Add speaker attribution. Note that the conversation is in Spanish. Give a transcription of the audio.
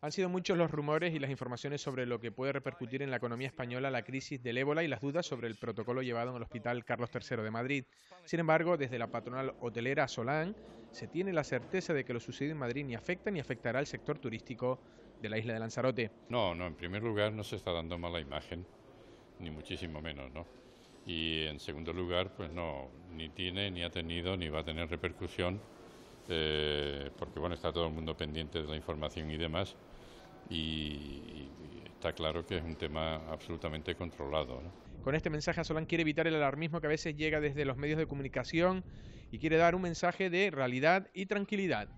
Speaker 1: Han sido muchos los rumores y las informaciones sobre lo que puede repercutir en la economía española la crisis del ébola y las dudas sobre el protocolo llevado en el Hospital Carlos III de Madrid. Sin embargo, desde la patronal hotelera Solán se tiene la certeza de que lo sucedido en Madrid ni afecta ni afectará al sector turístico de la isla de Lanzarote.
Speaker 2: No, no, en primer lugar no se está dando mala imagen, ni muchísimo menos, ¿no? Y en segundo lugar, pues no, ni tiene, ni ha tenido, ni va a tener repercusión eh, porque bueno, está todo el mundo pendiente de la información y demás, y, está claro que es un tema absolutamente controlado.
Speaker 1: Con este mensaje Solán quiere evitar el alarmismo que a veces llega desde los medios de comunicación y quiere dar un mensaje de realidad y tranquilidad.